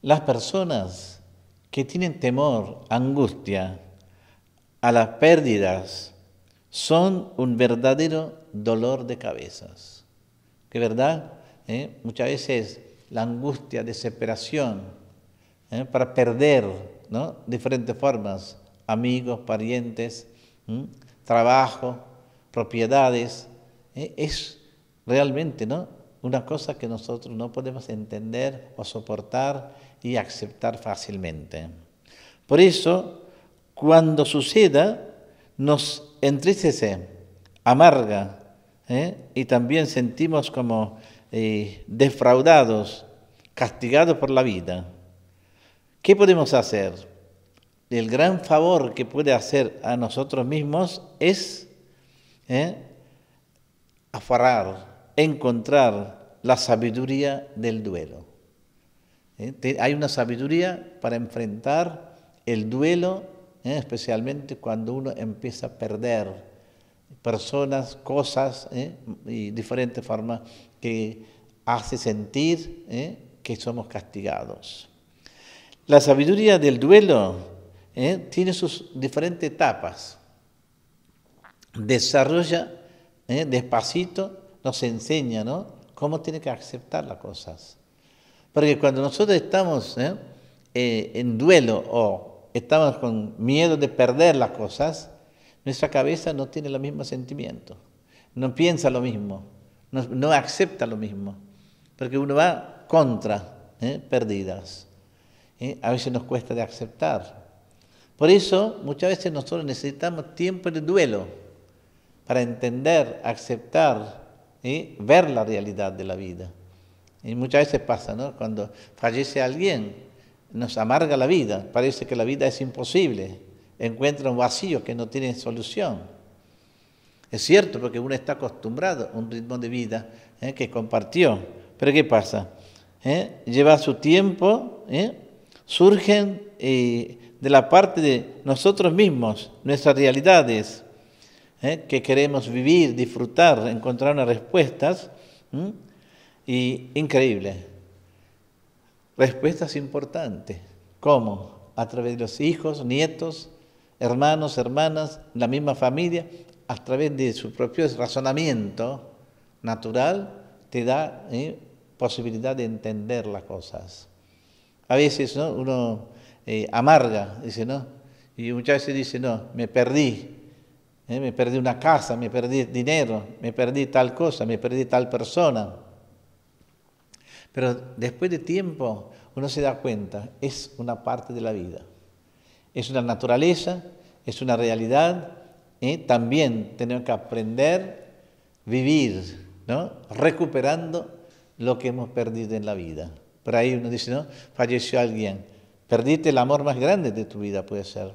Las personas que tienen temor, angustia a las pérdidas son un verdadero dolor de cabezas. ¿Que verdad? ¿eh? Muchas veces la angustia, desesperación ¿eh? para perder ¿no? diferentes formas, amigos, parientes, trabajo, propiedades, ¿eh? es realmente ¿no? una cosa que nosotros no podemos entender o soportar y aceptar fácilmente. Por eso, cuando suceda, nos entristece, amarga, ¿eh? y también sentimos como eh, defraudados, castigados por la vida. ¿Qué podemos hacer? El gran favor que puede hacer a nosotros mismos es afarrar, encontrar la sabiduría del duelo. ¿Eh? Hay una sabiduría para enfrentar el duelo, ¿eh? especialmente cuando uno empieza a perder personas, cosas ¿eh? y diferentes formas que hace sentir que somos castigados. La sabiduría del duelo tiene sus diferentes etapas. Desarrolla ¿eh? despacito nos enseña cómo tiene que aceptar las cosas. Porque cuando nosotros estamos ¿eh? Eh, en duelo o estamos con miedo de perder las cosas, nuestra cabeza no tiene los mismos sentimientos, no piensa lo mismo, no, acepta lo mismo, porque uno va contra perdidas. A veces nos cuesta de aceptar. Por eso muchas veces nosotros necesitamos tiempo de duelo para entender, aceptar y ver la realidad de la vida. Y muchas veces pasa, ¿no? Cuando fallece alguien, nos amarga la vida, parece que la vida es imposible, encuentra un vacío que no tiene solución. Es cierto, porque uno está acostumbrado a un ritmo de vida ¿eh? que compartió. Pero ¿qué pasa? ¿Eh? Lleva su tiempo, ¿eh? surgen de la parte de nosotros mismos, nuestras realidades, ¿eh? que queremos vivir, disfrutar, encontrar unas respuestas. Y increíble. Respuestas importantes. ¿Cómo? A través de los hijos, nietos, hermanos, hermanas, la misma familia, a través de su propio razonamiento natural, te da ¿eh? posibilidad de entender las cosas. A veces uno eh, amarga, dice, no, y muchas veces dice, no, me perdí, ¿Eh? me perdí una casa, me perdí dinero, me perdí tal cosa, me perdí tal persona. Pero después de tiempo uno se da cuenta, es una parte de la vida, es una naturaleza, es una realidad. y ¿eh? también tenemos que aprender, vivir, ¿no? recuperando lo que hemos perdido en la vida. Por ahí uno dice, ¿no? Falleció alguien, perdiste el amor más grande de tu vida, puede ser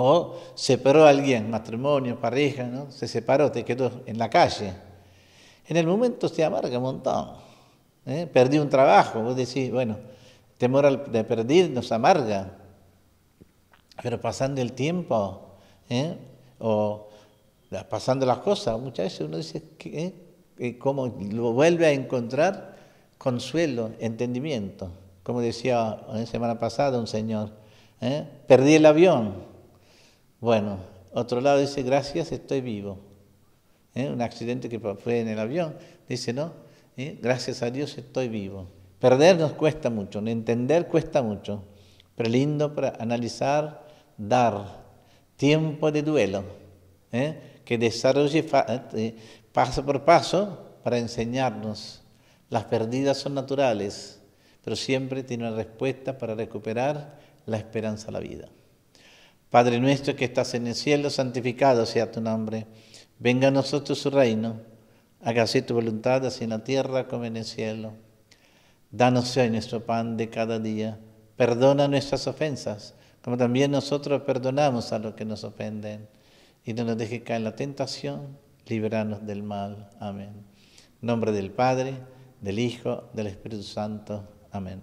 o separó a alguien, matrimonio, pareja, ¿no? Se separó, te quedó en la calle. En el momento se amarga un montón. ¿eh? Perdí un trabajo, vos decís, bueno, temor de perder nos amarga. Pero pasando el tiempo, ¿eh? o pasando las cosas, muchas veces uno dice, ¿eh? cómo lo vuelve a encontrar consuelo, entendimiento. Como decía la ¿eh? semana pasada un señor, ¿eh? perdí el avión, bueno, otro lado dice, gracias, estoy vivo. ¿Eh? Un accidente que fue en el avión, dice, ¿no? ¿Eh? Gracias a Dios estoy vivo. Perder nos cuesta mucho, entender cuesta mucho, pero lindo para analizar, dar tiempo de duelo, ¿eh? que desarrolle paso por paso para enseñarnos. Las pérdidas son naturales, pero siempre tiene una respuesta para recuperar la esperanza a la vida. Padre nuestro que estás en el cielo, santificado sea tu nombre. Venga a nosotros su reino. Hágase tu voluntad, así en la tierra como en el cielo. Danos hoy nuestro pan de cada día. Perdona nuestras ofensas, como también nosotros perdonamos a los que nos ofenden. Y no nos dejes caer en la tentación, líbranos del mal. Amén. nombre del Padre, del Hijo, del Espíritu Santo. Amén.